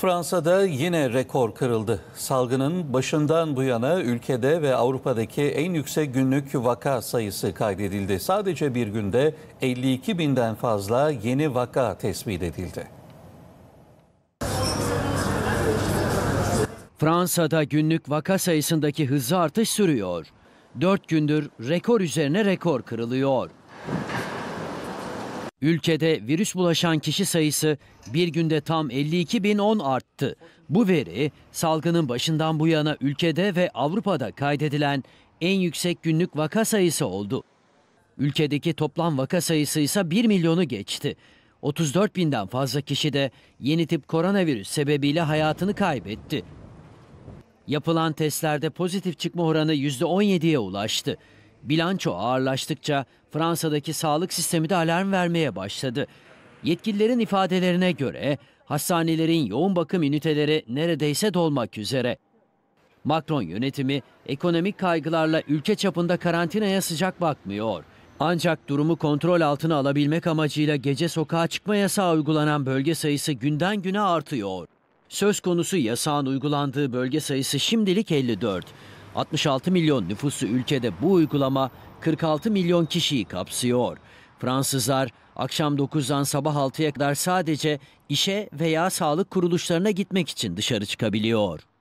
Fransa'da yine rekor kırıldı. Salgının başından bu yana ülkede ve Avrupa'daki en yüksek günlük vaka sayısı kaydedildi. Sadece bir günde 52 binden fazla yeni vaka tespit edildi. Fransa'da günlük vaka sayısındaki hızlı artış sürüyor. 4 gündür rekor üzerine rekor kırılıyor. Ülkede virüs bulaşan kişi sayısı bir günde tam 52.010 arttı. Bu veri salgının başından bu yana ülkede ve Avrupa'da kaydedilen en yüksek günlük vaka sayısı oldu. Ülkedeki toplam vaka sayısı ise 1 milyonu geçti. 34 binden fazla kişi de yeni tip koronavirüs sebebiyle hayatını kaybetti. Yapılan testlerde pozitif çıkma oranı %17'ye ulaştı. Bilanço ağırlaştıkça Fransa'daki sağlık sistemi de alarm vermeye başladı. Yetkililerin ifadelerine göre hastanelerin yoğun bakım üniteleri neredeyse dolmak üzere. Macron yönetimi ekonomik kaygılarla ülke çapında karantinaya sıcak bakmıyor. Ancak durumu kontrol altına alabilmek amacıyla gece sokağa çıkma yasağı uygulanan bölge sayısı günden güne artıyor. Söz konusu yasağın uygulandığı bölge sayısı şimdilik 54. 66 milyon nüfusu ülkede bu uygulama 46 milyon kişiyi kapsıyor. Fransızlar akşam 9'dan sabah 6'ya kadar sadece işe veya sağlık kuruluşlarına gitmek için dışarı çıkabiliyor.